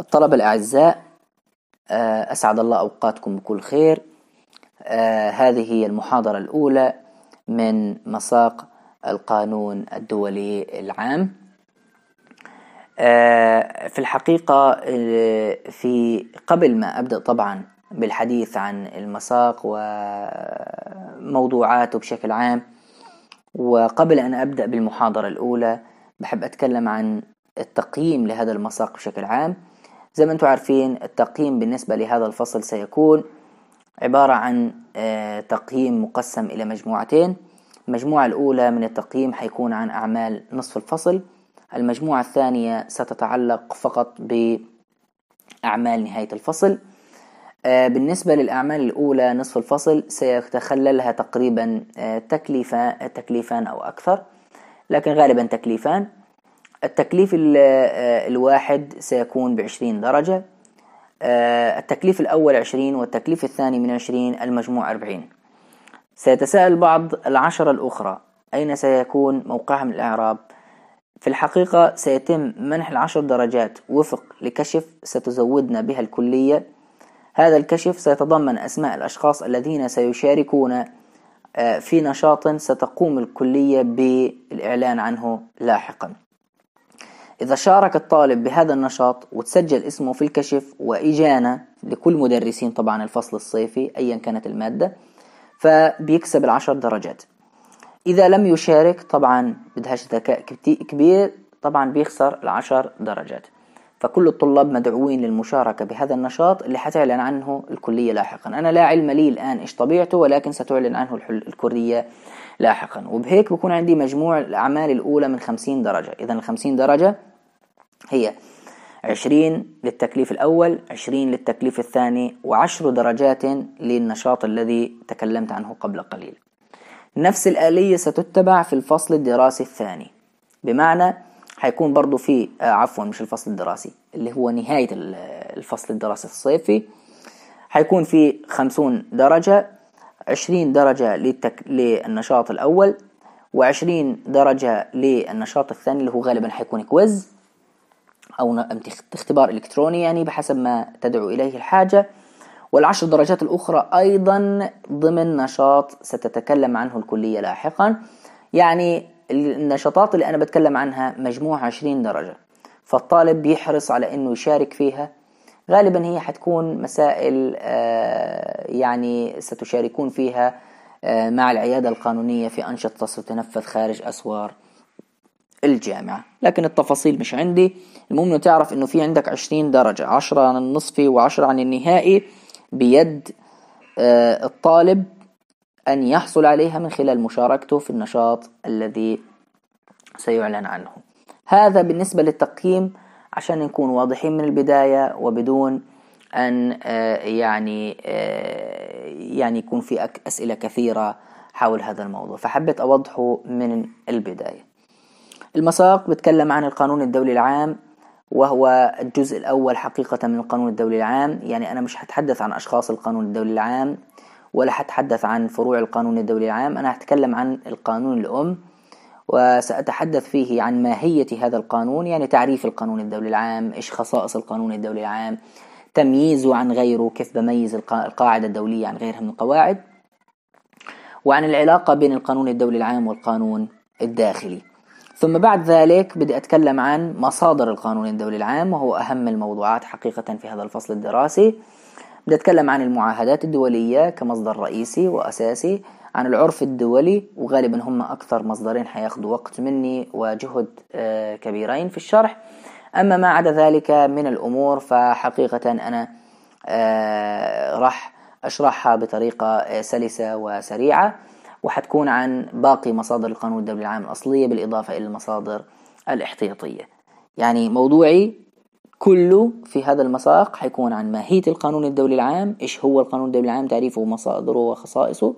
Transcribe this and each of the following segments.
الطلبة الأعزاء آه، أسعد الله أوقاتكم بكل خير آه، هذه هي المحاضرة الأولى من مساق القانون الدولي العام آه، في الحقيقة في قبل ما أبدأ طبعا بالحديث عن المساق وموضوعاته بشكل عام وقبل أن أبدأ بالمحاضرة الأولى بحب أتكلم عن التقييم لهذا المساق بشكل عام زي ما انتم عارفين التقييم بالنسبة لهذا الفصل سيكون عبارة عن آه، تقييم مقسم إلى مجموعتين المجموعة الأولى من التقييم حيكون عن أعمال نصف الفصل المجموعة الثانية ستتعلق فقط بأعمال نهاية الفصل آه، بالنسبة للأعمال الأولى نصف الفصل سيتخللها تقريبا آه، تكليفان أو أكثر لكن غالبا تكليفان التكليف آه، الواحد سيكون بعشرين درجة آه، التكليف الأول عشرين والتكليف الثاني من عشرين المجموع أربعين سيتساءل بعض العشرة الأخرى أين سيكون موقعها من الإعراب في الحقيقة سيتم منح العشر درجات وفق لكشف ستزودنا بها الكلية هذا الكشف سيتضمن أسماء الأشخاص الذين سيشاركون آه، في نشاط ستقوم الكلية بالإعلان عنه لاحقاً إذا شارك الطالب بهذا النشاط وتسجل اسمه في الكشف وإجانة لكل مدرسين طبعا الفصل الصيفي أيا كانت المادة فبيكسب العشر درجات إذا لم يشارك طبعا بدهاش ذكاء كبير طبعا بيخسر العشر درجات فكل الطلاب مدعوين للمشاركة بهذا النشاط اللي حتعلن عنه الكلية لاحقا أنا لا علم لي الآن إيش طبيعته ولكن ستعلن عنه الكلية لاحقا وبهيك بكون عندي مجموع الأعمال الأولى من 50 درجة إذا 50 درجة هي 20 للتكليف الأول 20 للتكليف الثاني وعشر درجات للنشاط الذي تكلمت عنه قبل قليل نفس الآلية ستتبع في الفصل الدراسي الثاني بمعنى هيكون برضو في آه، عفوا مش الفصل الدراسي اللي هو نهاية الفصل الدراسي الصيفي هيكون في خمسون درجة عشرين درجة للتك... للنشاط الأول وعشرين درجة للنشاط الثاني اللي هو غالبا هيكون كويز أو اختبار إلكتروني يعني بحسب ما تدعو إليه الحاجة والعشر درجات الأخرى أيضا ضمن نشاط ستتكلم عنه الكلية لاحقا يعني النشاطات اللي أنا بتكلم عنها مجموع 20 درجة فالطالب بيحرص على أنه يشارك فيها غالبا هي حتكون مسائل آه، يعني ستشاركون فيها آه، مع العيادة القانونية في أنشطة ستنفذ خارج أسوار الجامعة لكن التفاصيل مش عندي المهم انه تعرف انه في عندك 20 درجة 10 عن النصفي و10 عن النهائي بيد آه، الطالب أن يحصل عليها من خلال مشاركته في النشاط الذي سيعلن عنه هذا بالنسبة للتقييم عشان نكون واضحين من البداية وبدون أن آه، يعني آه، يعني يكون في أسئلة كثيرة حول هذا الموضوع فحبيت أوضحه من البداية المساق بتكلم عن القانون الدولي العام وهو الجزء الأول حقيقة من القانون الدولي العام يعني أنا مش هتحدث عن أشخاص القانون الدولي العام ولا حتحدث عن فروع القانون الدولي العام أنا هتكلم عن القانون الأم وسأتحدث فيه عن ماهية هذا القانون يعني تعريف القانون الدولي العام إيش خصائص القانون الدولي العام تمييزه عن غيره كيف بميز القاعدة الدولية عن غيرها من القواعد وعن العلاقة بين القانون الدولي العام والقانون الداخلي ثم بعد ذلك بدي أتكلم عن مصادر القانون الدولي العام وهو أهم الموضوعات حقيقة في هذا الفصل الدراسي بدي أتكلم عن المعاهدات الدولية كمصدر رئيسي وأساسي عن العرف الدولي وغالبا هم أكثر مصدرين حياخدوا وقت مني وجهد آه، كبيرين في الشرح أما ما عدا ذلك من الأمور فحقيقة أنا آه، راح أشرحها بطريقة آه، سلسة وسريعة وحتكون عن باقي مصادر القانون الدولي العام الأصلية بالإضافة إلى المصادر الاحتياطية يعني موضوعي كله في هذا المساق حيكون عن ماهية القانون الدولي العام إيش هو القانون الدولي العام تعريفه ومصادره وخصائصه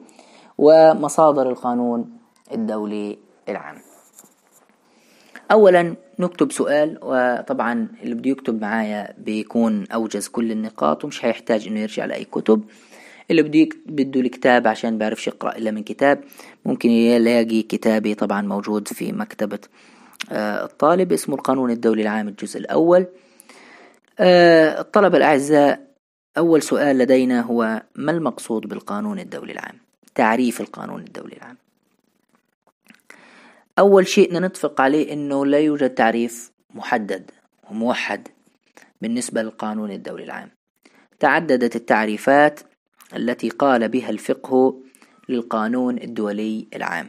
ومصادر القانون الدولي العام أولا نكتب سؤال وطبعا اللي بده يكتب معايا بيكون أوجز كل النقاط ومش هيحتاج إنه يرجع لأي كتب اللي بده بده الكتاب عشان بعرفش يقرأ إلا من كتاب ممكن يلاقي كتابي طبعا موجود في مكتبة آه، الطالب اسمه القانون الدولي العام الجزء الأول الطلبة آه، الأعزاء أول سؤال لدينا هو ما المقصود بالقانون الدولي العام؟ تعريف القانون الدولي العام أول شيء نتفق عليه أنه لا يوجد تعريف محدد وموحد بالنسبة للقانون الدولي العام تعددت التعريفات التي قال بها الفقه للقانون الدولي العام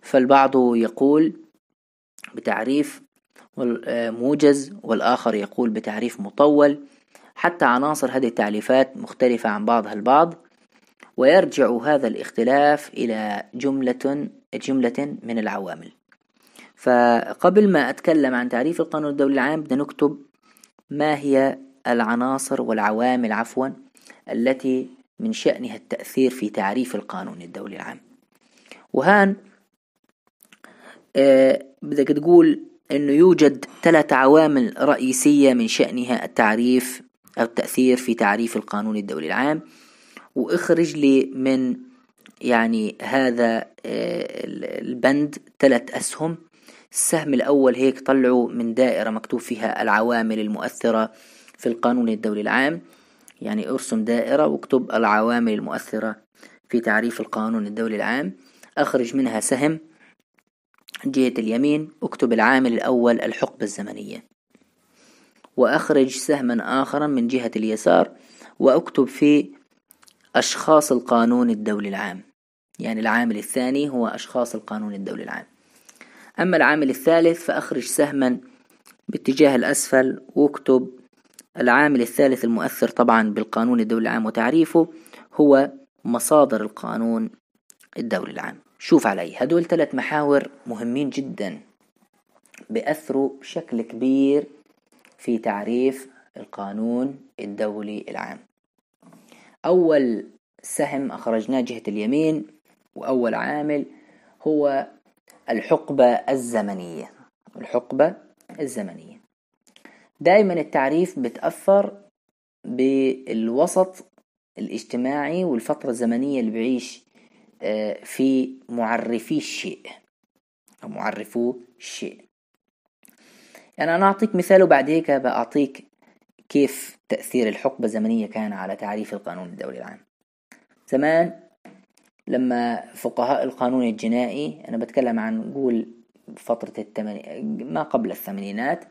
فالبعض يقول بتعريف آه، موجز والآخر يقول بتعريف مطول حتى عناصر هذه التعريفات مختلفة عن بعضها البعض ويرجع هذا الاختلاف إلى جملة جملة من العوامل فقبل ما أتكلم عن تعريف القانون الدولي العام بدنا نكتب ما هي العناصر والعوامل عفوا التي من شأنها التأثير في تعريف القانون الدولي العام وهان آه، بدك تقول أنه يوجد ثلاث عوامل رئيسية من شأنها التعريف أو التأثير في تعريف القانون الدولي العام وإخرج لي من يعني هذا آه، البند ثلاث أسهم السهم الأول هيك طلعوا من دائرة مكتوب فيها العوامل المؤثرة في القانون الدولي العام يعني ارسم دائرة واكتب العوامل المؤثرة في تعريف القانون الدولي العام أخرج منها سهم جهة اليمين اكتب العامل الأول الحقبة الزمنية وأخرج سهما آخرا من جهة اليسار وأكتب في أشخاص القانون الدولي العام يعني العامل الثاني هو أشخاص القانون الدولي العام أما العامل الثالث فأخرج سهما باتجاه الأسفل واكتب العامل الثالث المؤثر طبعا بالقانون الدولي العام وتعريفه هو مصادر القانون الدولي العام شوف علي هدول ثلاث محاور مهمين جدا بأثروا بشكل كبير في تعريف القانون الدولي العام أول سهم أخرجناه جهة اليمين وأول عامل هو الحقبة الزمنية الحقبة الزمنية دائما التعريف بتأثر بالوسط الاجتماعي والفترة الزمنية اللي بعيش آه، في معرفي الشيء أو معرفو الشيء يعني أنا أعطيك مثال وبعد هيك بأعطيك كيف تأثير الحقبة الزمنية كان على تعريف القانون الدولي العام زمان لما فقهاء القانون الجنائي أنا بتكلم عن قول فترة التمني... ما قبل الثمانينات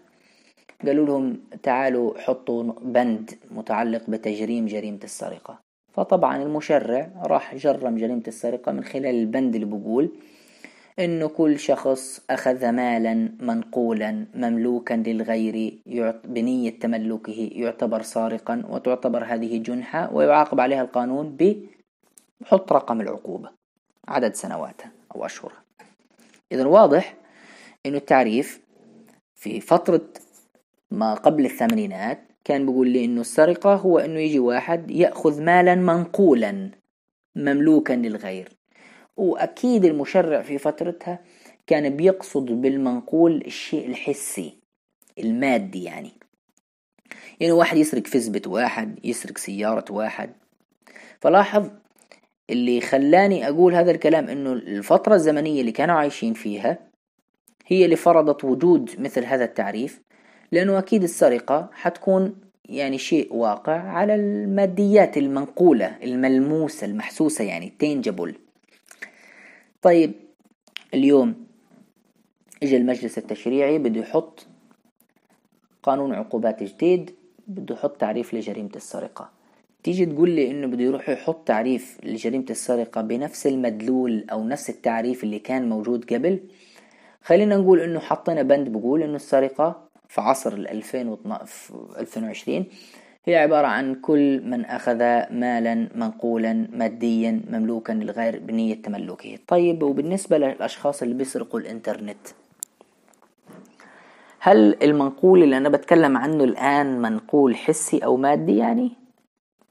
قالوا لهم تعالوا حطوا بند متعلق بتجريم جريمة السرقة فطبعا المشرع راح جرم جريمة السرقة من خلال البند اللي بقول إنه كل شخص أخذ مالا منقولا مملوكا للغير بنية تملكه يعتبر سارقا وتعتبر هذه جنحة ويعاقب عليها القانون ب حط رقم العقوبة عدد سنواتها أو أشهرها إذا واضح إنه التعريف في فترة ما قبل الثمانينات كان بيقول لي انه السرقة هو انه يجي واحد يأخذ مالا منقولا مملوكا للغير واكيد المشرع في فترتها كان بيقصد بالمنقول الشيء الحسي المادي يعني يعني واحد يسرق فزبة واحد يسرق سيارة واحد فلاحظ اللي خلاني أقول هذا الكلام إنه الفترة الزمنية اللي كانوا عايشين فيها هي اللي فرضت وجود مثل هذا التعريف لأنه أكيد السرقة حتكون يعني شيء واقع على الماديات المنقولة الملموسة المحسوسة يعني تينجبل طيب اليوم اجى المجلس التشريعي بده يحط قانون عقوبات جديد بده يحط تعريف لجريمة السرقة تيجي تقول لي انه بده يروح يحط تعريف لجريمة السرقة بنفس المدلول او نفس التعريف اللي كان موجود قبل خلينا نقول انه حطينا بند بقول انه السرقة في عصر ال 2020 هي عبارة عن كل من أخذ مالا منقولا ماديا مملوكا للغير بنية تملكه طيب وبالنسبة للأشخاص اللي بيسرقوا الإنترنت هل المنقول اللي أنا بتكلم عنه الآن منقول حسي أو مادي يعني؟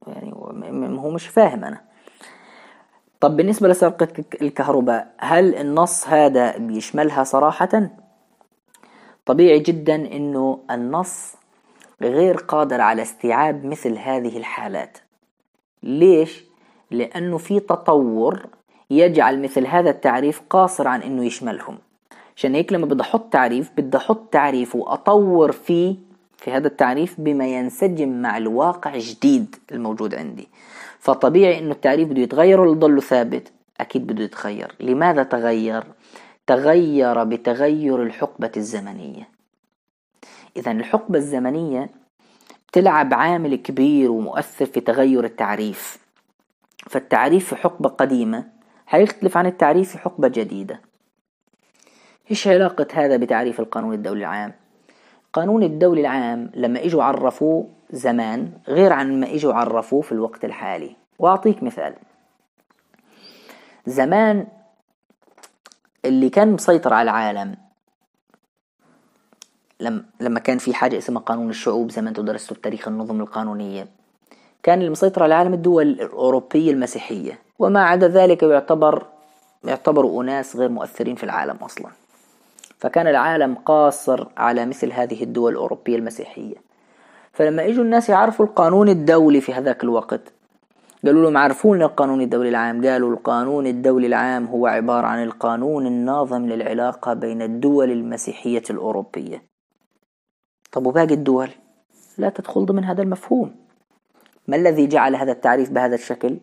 يعني هو مش فاهم أنا طب بالنسبة لسرقة الكهرباء هل النص هذا بيشملها صراحة؟ طبيعي جدا انه النص غير قادر على استيعاب مثل هذه الحالات ليش؟ لأنه في تطور يجعل مثل هذا التعريف قاصر عن أنه يشملهم عشان هيك لما بدي أحط تعريف بدي أحط تعريف وأطور فيه في هذا التعريف بما ينسجم مع الواقع الجديد الموجود عندي فطبيعي أنه التعريف بده يتغير ولا ثابت أكيد بده يتغير لماذا تغير؟ تغير بتغير الحقبة الزمنية إذا الحقبة الزمنية تلعب عامل كبير ومؤثر في تغير التعريف فالتعريف في حقبة قديمة هيختلف عن التعريف في حقبة جديدة إيش علاقة هذا بتعريف القانون الدولي العام؟ القانون الدولي العام لما إجوا عرفوه زمان غير عن ما إجوا عرفوه في الوقت الحالي وأعطيك مثال زمان اللي كان مسيطر على العالم لما كان في حاجة اسمها قانون الشعوب زي ما انتم درستوا بتاريخ النظم القانونية كان المسيطر على العالم الدول الأوروبية المسيحية وما عدا ذلك يعتبر يعتبروا أناس غير مؤثرين في العالم أصلا فكان العالم قاصر على مثل هذه الدول الأوروبية المسيحية فلما اجوا الناس يعرفوا القانون الدولي في هذاك الوقت قالوا لهم عرفوا لنا القانون الدولي العام قالوا القانون الدولي العام هو عبارة عن القانون الناظم للعلاقة بين الدول المسيحية الأوروبية طب وباقي الدول لا تدخل ضمن هذا المفهوم ما الذي جعل هذا التعريف بهذا الشكل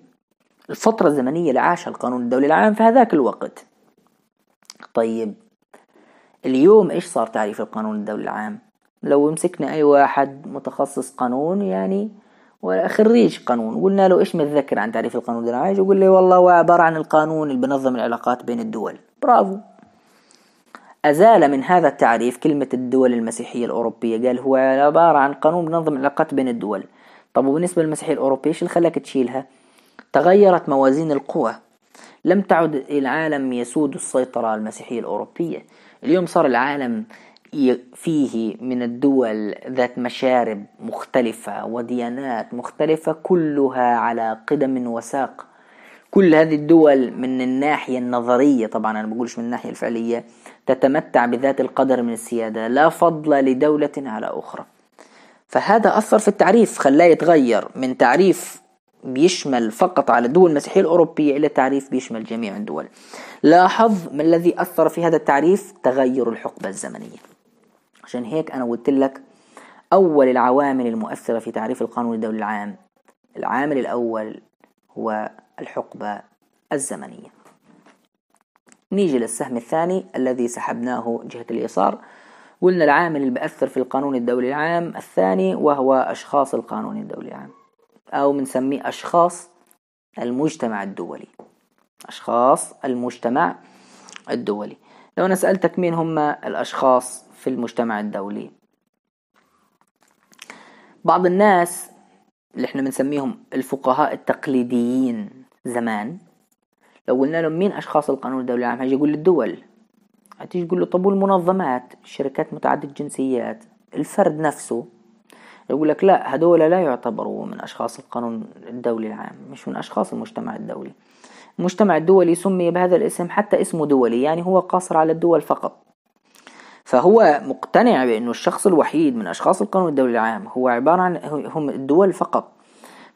الفترة الزمنية اللي عاشها القانون الدولي العام في هذاك الوقت طيب اليوم ايش صار تعريف القانون الدولي العام لو مسكنا اي واحد متخصص قانون يعني خريج قانون قلنا له ايش متذكر عن تعريف القانون الدراعي يقول لي والله هو عبارة عن القانون اللي بنظم العلاقات بين الدول برافو أزال من هذا التعريف كلمة الدول المسيحية الأوروبية قال هو عبارة عن قانون بنظم العلاقات بين الدول طب وبالنسبة للمسيحية الأوروبية ايش اللي خلاك تشيلها تغيرت موازين القوى لم تعد العالم يسود السيطرة المسيحية الأوروبية اليوم صار العالم فيه من الدول ذات مشارب مختلفة وديانات مختلفة كلها على قدم وساق كل هذه الدول من الناحية النظرية طبعا أنا بقولش من الناحية الفعلية تتمتع بذات القدر من السيادة لا فضل لدولة على أخرى فهذا أثر في التعريف خلاه يتغير من تعريف بيشمل فقط على الدول المسيحية الأوروبية إلى تعريف بيشمل جميع الدول لاحظ ما الذي أثر في هذا التعريف تغير الحقبة الزمنية عشان هيك أنا قلت لك أول العوامل المؤثرة في تعريف القانون الدولي العام العامل الأول هو الحقبة الزمنية نيجي للسهم الثاني الذي سحبناه جهة اليسار قلنا العامل اللي بأثر في القانون الدولي العام الثاني وهو أشخاص القانون الدولي العام أو بنسميه أشخاص المجتمع الدولي أشخاص المجتمع الدولي لو أنا سألتك مين هم الأشخاص في المجتمع الدولي بعض الناس اللي احنا بنسميهم الفقهاء التقليديين زمان لو قلنا لهم مين اشخاص القانون الدولي العام هيجي يقول الدول هتيجي تقول له طب والمنظمات الشركات متعدده الجنسيات الفرد نفسه يقول لك لا هدول لا يعتبروا من اشخاص القانون الدولي العام مش من اشخاص المجتمع الدولي المجتمع الدولي سمي بهذا الاسم حتى اسمه دولي يعني هو قاصر على الدول فقط فهو مقتنع بأنه الشخص الوحيد من أشخاص القانون الدولي العام هو عبارة عن هم الدول فقط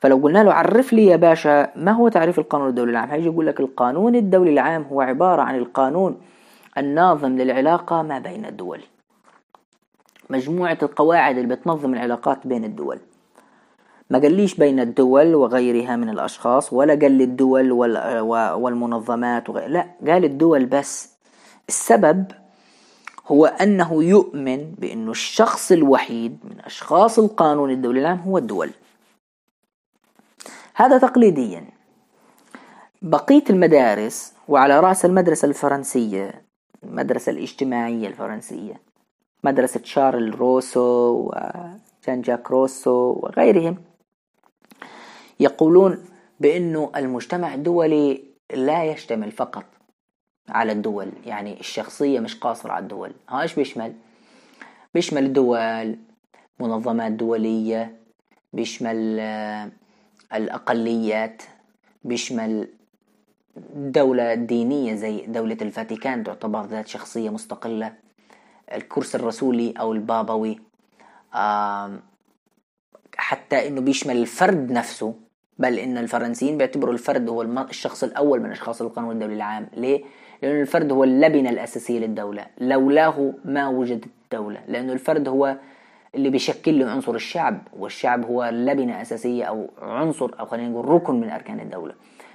فلو قلنا له عرف لي يا باشا ما هو تعريف القانون الدولي العام هيجي يقول لك القانون الدولي العام هو عبارة عن القانون الناظم للعلاقة ما بين الدول مجموعة القواعد اللي بتنظم العلاقات بين الدول ما قاليش بين الدول وغيرها من الأشخاص ولا قال الدول والمنظمات وغير لا قال الدول بس السبب هو أنه يؤمن بأنه الشخص الوحيد من أشخاص القانون الدولي العام هو الدول هذا تقليديا بقية المدارس وعلى رأس المدرسة الفرنسية المدرسة الاجتماعية الفرنسية مدرسة شارل روسو وجان جاك روسو وغيرهم يقولون بأنه المجتمع الدولي لا يشتمل فقط على الدول يعني الشخصية مش قاصرة على الدول ها ايش بيشمل بيشمل الدول منظمات دولية بيشمل آه، الأقليات بيشمل دولة دينية زي دولة الفاتيكان تعتبر ذات شخصية مستقلة الكرسي الرسولي أو البابوي حتى أنه بيشمل الفرد نفسه بل ان الفرنسيين بيعتبروا الفرد هو الشخص الاول من اشخاص القانون الدولي العام ليه لأن الفرد هو اللبنة الأساسية للدولة لولاه ما وجدت الدولة لأن الفرد هو اللي بيشكل له عنصر الشعب والشعب هو لبنة أساسية أو عنصر أو خلينا نقول ركن من أركان الدولة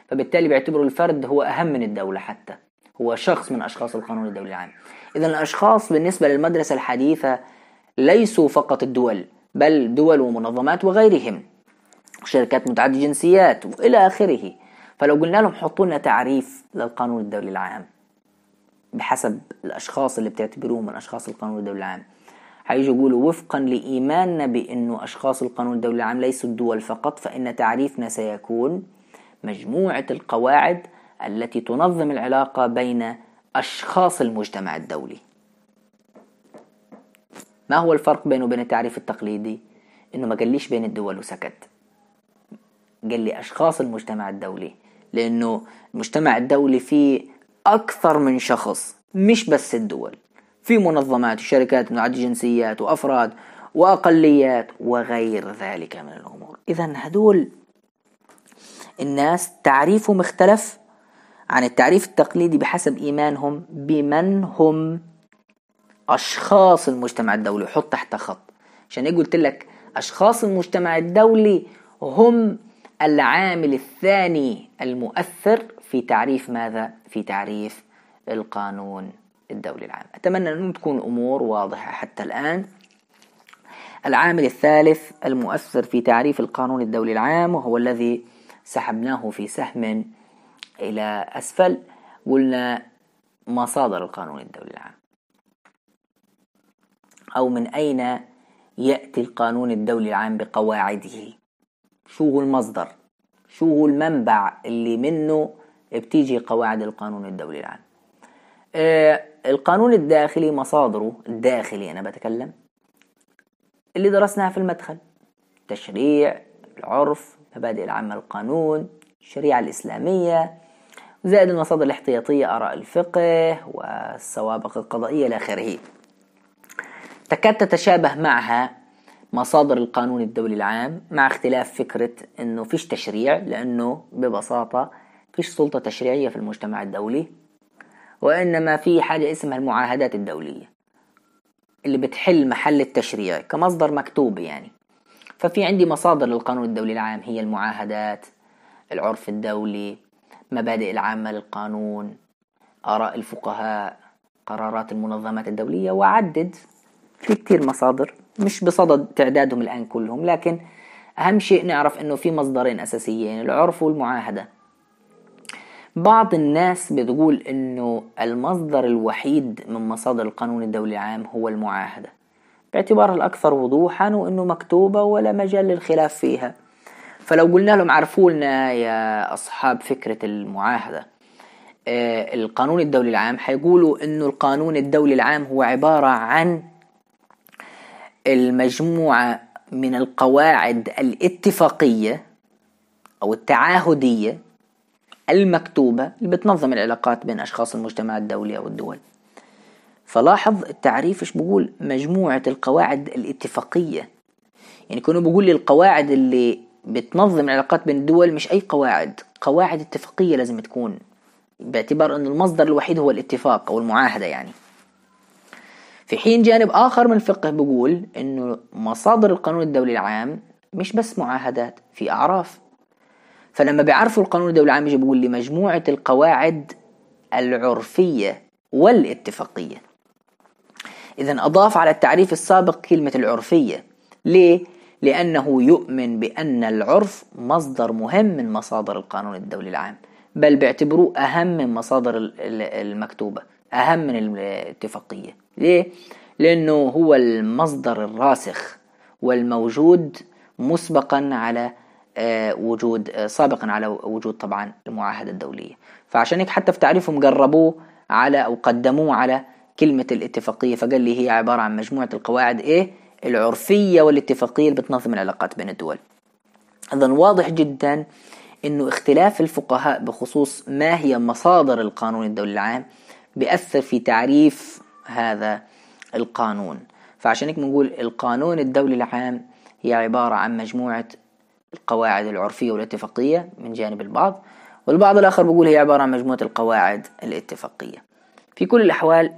فبالتالي بيعتبروا الفرد هو أهم من الدولة حتى هو شخص من أشخاص القانون الدولي العام إذا الأشخاص بالنسبة للمدرسة الحديثة ليسوا فقط الدول بل دول ومنظمات وغيرهم شركات متعددة الجنسيات وإلى آخره فلو قلنا لهم حطوا لنا تعريف للقانون الدولي العام بحسب الاشخاص اللي بتعتبروهم من اشخاص القانون الدولي العام هيجوا يقولوا وفقا لايماننا بانه اشخاص القانون الدولي العام ليسوا الدول فقط فان تعريفنا سيكون مجموعه القواعد التي تنظم العلاقه بين اشخاص المجتمع الدولي ما هو الفرق بينه وبين التعريف التقليدي انه ما قال ليش بين الدول وسكت قال لي اشخاص المجتمع الدولي لأنه المجتمع الدولي فيه أكثر من شخص مش بس الدول في منظمات وشركات من عدد وأفراد وأقليات وغير ذلك من الأمور إذا هدول الناس تعريفهم اختلف عن التعريف التقليدي بحسب إيمانهم بمن هم أشخاص المجتمع الدولي حط تحت خط عشان إيه قلت لك أشخاص المجتمع الدولي هم العامل الثاني المؤثر في تعريف ماذا؟ في تعريف القانون الدولي العام أتمنى أن تكون أمور واضحة حتى الآن العامل الثالث المؤثر في تعريف القانون الدولي العام وهو الذي سحبناه في سهم إلى أسفل قلنا مصادر القانون الدولي العام أو من أين يأتي القانون الدولي العام بقواعده شو هو المصدر شو هو المنبع اللي منه بتيجي قواعد القانون الدولي العام آه القانون الداخلي مصادره الداخلي أنا بتكلم اللي درسناها في المدخل تشريع العرف مبادئ العامة القانون الشريعة الإسلامية زائد المصادر الاحتياطية آراء الفقه والسوابق القضائية إلى آخره تكاد تتشابه معها مصادر القانون الدولي العام مع اختلاف فكرة انه فيش تشريع لانه ببساطة فيش سلطة تشريعية في المجتمع الدولي وانما في حاجة اسمها المعاهدات الدولية اللي بتحل محل التشريع كمصدر مكتوب يعني ففي عندي مصادر للقانون الدولي العام هي المعاهدات العرف الدولي مبادئ العامة للقانون آراء الفقهاء قرارات المنظمات الدولية وعدد في كتير مصادر مش بصدد تعدادهم الآن كلهم لكن أهم شيء نعرف أنه في مصدرين أساسيين العرف والمعاهدة بعض الناس بتقول أنه المصدر الوحيد من مصادر القانون الدولي العام هو المعاهدة باعتبارها الأكثر وضوحا وأنه مكتوبة ولا مجال للخلاف فيها فلو قلنا لهم عرفوا لنا يا أصحاب فكرة المعاهدة آه، القانون الدولي العام حيقولوا أنه القانون الدولي العام هو عبارة عن المجموعة من القواعد الاتفاقية أو التعاهدية المكتوبة اللي بتنظم العلاقات بين أشخاص المجتمع الدولي أو الدول فلاحظ التعريف ايش بقول مجموعة القواعد الاتفاقية يعني كونه بقول لي القواعد اللي بتنظم العلاقات بين الدول مش أي قواعد قواعد اتفاقية لازم تكون باعتبار أن المصدر الوحيد هو الاتفاق أو المعاهدة يعني في حين جانب آخر من الفقه بيقول إنه مصادر القانون الدولي العام مش بس معاهدات في أعراف فلما بيعرفوا القانون الدولي العام يجي بيقول لي مجموعة القواعد العرفية والاتفاقية إذا أضاف على التعريف السابق كلمة العرفية ليه؟ لأنه يؤمن بأن العرف مصدر مهم من مصادر القانون الدولي العام بل بيعتبروه أهم من مصادر المكتوبة أهم من الاتفاقية ليه؟ لأنه هو المصدر الراسخ والموجود مسبقا على آه، وجود آه، سابقا على وجود طبعا المعاهدة الدولية فعشان هيك حتى في تعريفهم قربوه على أو قدموه على كلمة الاتفاقية فقال لي هي عبارة عن مجموعة القواعد إيه العرفية والاتفاقية اللي بتنظم العلاقات بين الدول إذا واضح جدا أنه اختلاف الفقهاء بخصوص ما هي مصادر القانون الدولي العام بيأثر في تعريف هذا القانون فعشان هيك بنقول القانون الدولي العام هي عبارة عن مجموعة القواعد العرفية والاتفاقية من جانب البعض والبعض الآخر بيقول هي عبارة عن مجموعة القواعد الاتفاقية في كل الأحوال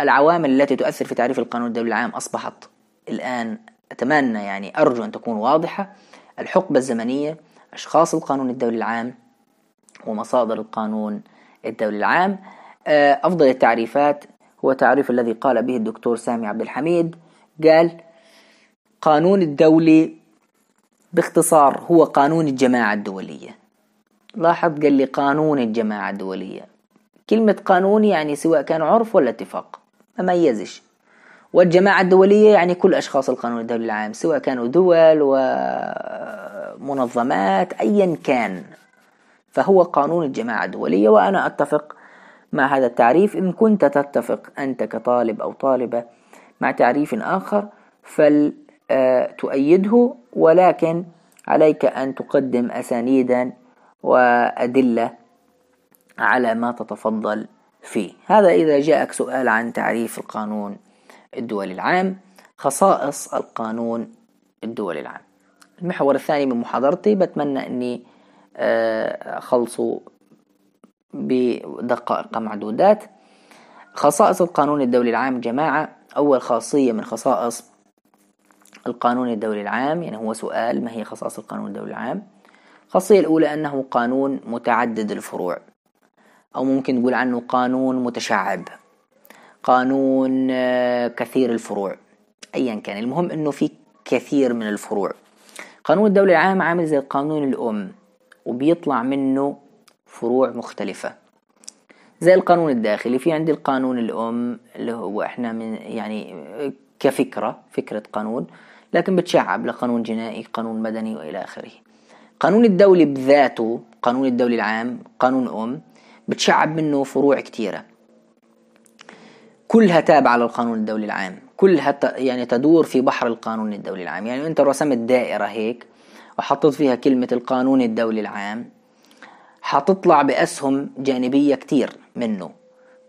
العوامل التي تؤثر في تعريف القانون الدولي العام أصبحت الآن أتمنى يعني أرجو أن تكون واضحة الحقبة الزمنية أشخاص القانون الدولي العام ومصادر القانون الدولي العام آه، أفضل التعريفات هو تعريف الذي قال به الدكتور سامي عبد الحميد قال قانون الدولي باختصار هو قانون الجماعة الدولية لاحظ قال لي قانون الجماعة الدولية كلمة قانون يعني سواء كان عرف ولا اتفاق ما ميزش والجماعة الدولية يعني كل أشخاص القانون الدولي العام سواء كانوا دول ومنظمات أيا كان فهو قانون الجماعة الدولية وأنا أتفق مع هذا التعريف إن كنت تتفق أنت كطالب أو طالبة مع تعريف آخر فلتؤيده آه، ولكن عليك أن تقدم أسانيدا وأدلة على ما تتفضل فيه هذا إذا جاءك سؤال عن تعريف القانون الدولي العام خصائص القانون الدولي العام المحور الثاني من محاضرتي بتمنى أني آه، أخلصه بدقائق معدودات خصائص القانون الدولي العام جماعة أول خاصية من خصائص القانون الدولي العام يعني هو سؤال ما هي خصائص القانون الدولي العام الخاصية الأولى أنه قانون متعدد الفروع أو ممكن نقول عنه قانون متشعب قانون آه، كثير الفروع أيا كان المهم أنه في كثير من الفروع قانون الدولي العام عامل زي القانون الأم وبيطلع منه فروع مختلفة زي القانون الداخلي في عندي القانون الأم اللي هو إحنا من يعني كفكرة فكرة قانون لكن بتشعب لقانون جنائي قانون مدني وإلى آخره قانون الدولي بذاته قانون الدولي العام قانون أم بتشعب منه فروع كتيرة كلها تابعة للقانون الدولي العام كلها يعني تدور في بحر القانون الدولي العام يعني أنت رسمت دائرة هيك وحطيت فيها كلمة القانون الدولي العام حتطلع بأسهم جانبية كتير منه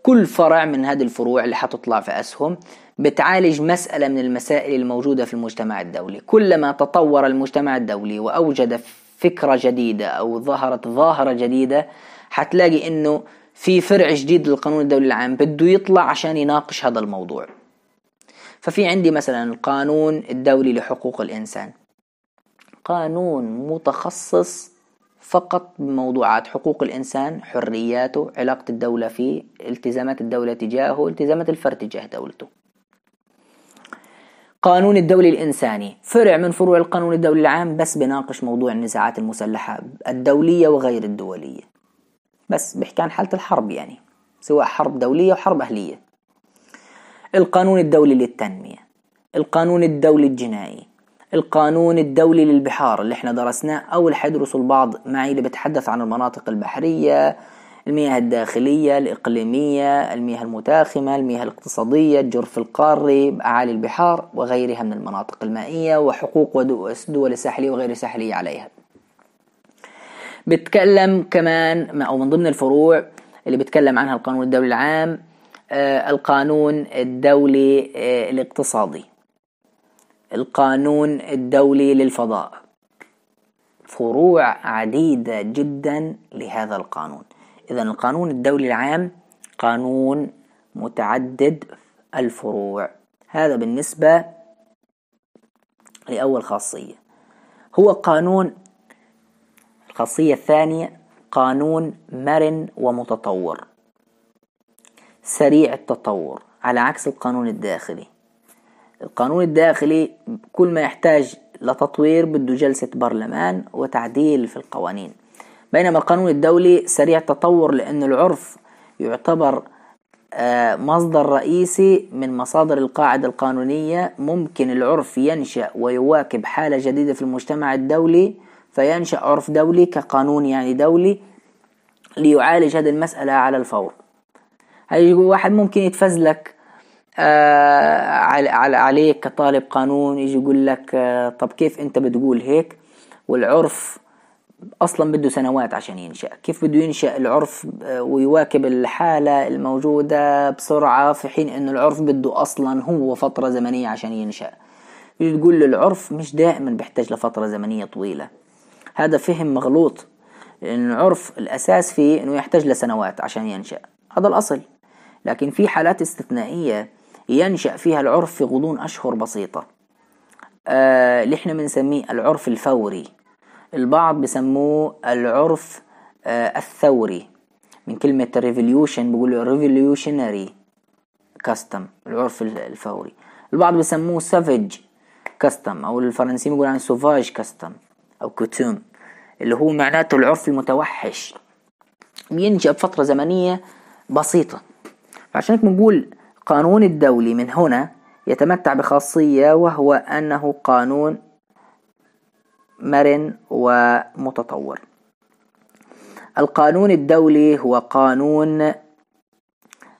كل فرع من هذه الفروع اللي حتطلع في أسهم بتعالج مسألة من المسائل الموجودة في المجتمع الدولي كلما تطور المجتمع الدولي وأوجد فكرة جديدة أو ظهرت ظاهرة جديدة حتلاقي أنه في فرع جديد للقانون الدولي العام بده يطلع عشان يناقش هذا الموضوع ففي عندي مثلا القانون الدولي لحقوق الإنسان قانون متخصص فقط بموضوعات حقوق الإنسان حرياته علاقة الدولة فيه التزامات الدولة تجاهه التزامات الفرد تجاه دولته قانون الدولي الإنساني فرع من فروع القانون الدولي العام بس بناقش موضوع النزاعات المسلحة الدولية وغير الدولية بس بحكي عن حالة الحرب يعني سواء حرب دولية وحرب أهلية القانون الدولي للتنمية القانون الدولي الجنائي القانون الدولي للبحار اللي احنا درسناه أو اللي حيدرسوا البعض معي اللي بتحدث عن المناطق البحرية المياه الداخلية الإقليمية المياه المتاخمة المياه الاقتصادية الجرف القاري أعالي البحار وغيرها من المناطق المائية وحقوق دول ساحلية وغير ساحلية عليها بتكلم كمان أو من ضمن الفروع اللي بتكلم عنها القانون الدولي العام آه، القانون الدولي آه، الاقتصادي القانون الدولي للفضاء فروع عديدة جدا لهذا القانون إذا القانون الدولي العام قانون متعدد الفروع هذا بالنسبة لأول خاصية هو قانون الخاصية الثانية قانون مرن ومتطور سريع التطور على عكس القانون الداخلي القانون الداخلي كل ما يحتاج لتطوير بده جلسة برلمان وتعديل في القوانين بينما القانون الدولي سريع التطور لأن العرف يعتبر آه، مصدر رئيسي من مصادر القاعدة القانونية ممكن العرف ينشأ ويواكب حالة جديدة في المجتمع الدولي فينشأ عرف دولي كقانون يعني دولي ليعالج هذه المسألة على الفور هيجي واحد ممكن يتفزلك آه، عليك كطالب قانون يجي يقول لك آه، طب كيف انت بتقول هيك والعرف اصلا بده سنوات عشان ينشا كيف بده ينشا العرف آه، ويواكب الحاله الموجوده بسرعه في حين انه العرف بده اصلا هو فتره زمنيه عشان ينشا تقول له العرف مش دائما بيحتاج لفتره زمنيه طويله هذا فهم مغلوط ان العرف الاساس فيه انه يحتاج لسنوات عشان ينشا هذا الاصل لكن في حالات استثنائيه ينشأ فيها العرف في غضون أشهر بسيطة آه، اللي احنا بنسميه العرف الفوري البعض بسموه العرف آه، الثوري من كلمة ريفوليوشن بيقولوا ريفوليوشنري كاستم العرف الفوري البعض بسموه سافج كاستم او الفرنسيين بيقولوا عن سوفاج كاستم او كوتوم اللي هو معناته العرف المتوحش بينشأ بفترة زمنية بسيطة فعشان هيك بنقول القانون الدولي من هنا يتمتع بخاصية وهو أنه قانون مرن ومتطور القانون الدولي هو قانون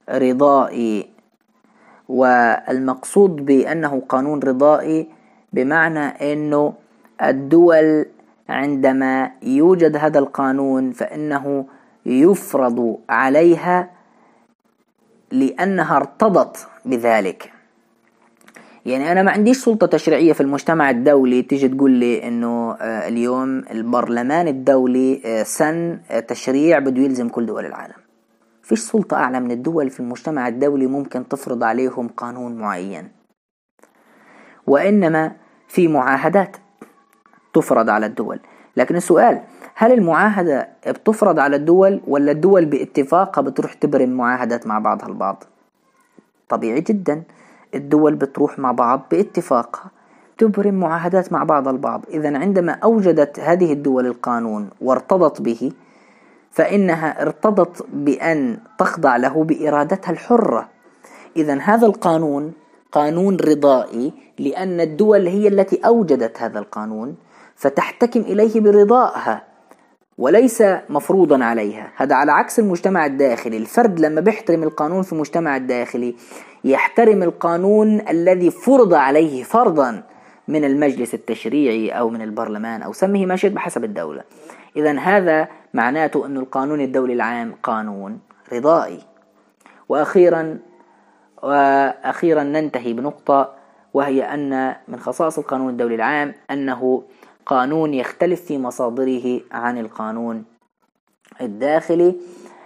رضائي والمقصود بأنه قانون رضائي بمعنى أنه الدول عندما يوجد هذا القانون فإنه يفرض عليها لأنها ارتضت بذلك يعني أنا ما عنديش سلطة تشريعية في المجتمع الدولي تيجي تقول لي إنه آه، اليوم البرلمان الدولي آه، سن آه، تشريع بده يلزم كل دول العالم فيش سلطة أعلى من الدول في المجتمع الدولي ممكن تفرض عليهم قانون معين وإنما في معاهدات تفرض على الدول لكن السؤال هل المعاهدة بتفرض على الدول ولا الدول باتفاقها بتروح تبرم معاهدات مع بعضها البعض طبيعي جدا الدول بتروح مع بعض باتفاقها تبرم معاهدات مع بعض البعض إذا عندما أوجدت هذه الدول القانون وارتضت به فإنها ارتضت بأن تخضع له بإرادتها الحرة إذا هذا القانون قانون رضائي لأن الدول هي التي أوجدت هذا القانون فتحتكم إليه برضائها وليس مفروضا عليها هذا على عكس المجتمع الداخلي الفرد لما بيحترم القانون في المجتمع الداخلي يحترم القانون الذي فرض عليه فرضا من المجلس التشريعي أو من البرلمان أو سميه ما شئت بحسب الدولة إذا هذا معناته أن القانون الدولي العام قانون رضائي وأخيرا وأخيرا ننتهي بنقطة وهي أن من خصائص القانون الدولي العام أنه قانون يختلف في مصادره عن القانون الداخلي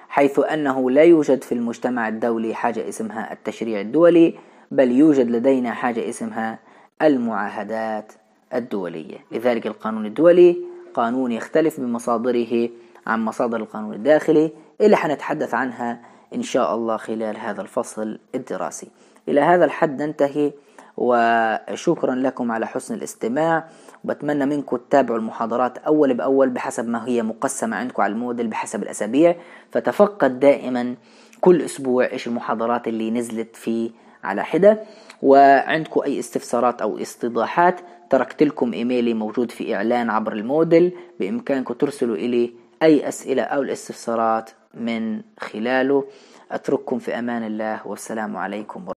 حيث أنه لا يوجد في المجتمع الدولي حاجة اسمها التشريع الدولي بل يوجد لدينا حاجة اسمها المعاهدات الدولية لذلك القانون الدولي قانون يختلف بمصادره عن مصادر القانون الداخلي اللي حنتحدث عنها إن شاء الله خلال هذا الفصل الدراسي إلى هذا الحد ننتهي وشكرا لكم على حسن الاستماع وبتمنى منكم تتابعوا المحاضرات أول بأول بحسب ما هي مقسمة عندكم على المودل بحسب الأسابيع فتفقد دائما كل أسبوع إيش المحاضرات اللي نزلت فيه على حدة وعندكم أي استفسارات أو استيضاحات تركت لكم إيميلي موجود في إعلان عبر المودل بإمكانكم ترسلوا إلي أي أسئلة أو الاستفسارات من خلاله أترككم في أمان الله والسلام عليكم ورحمة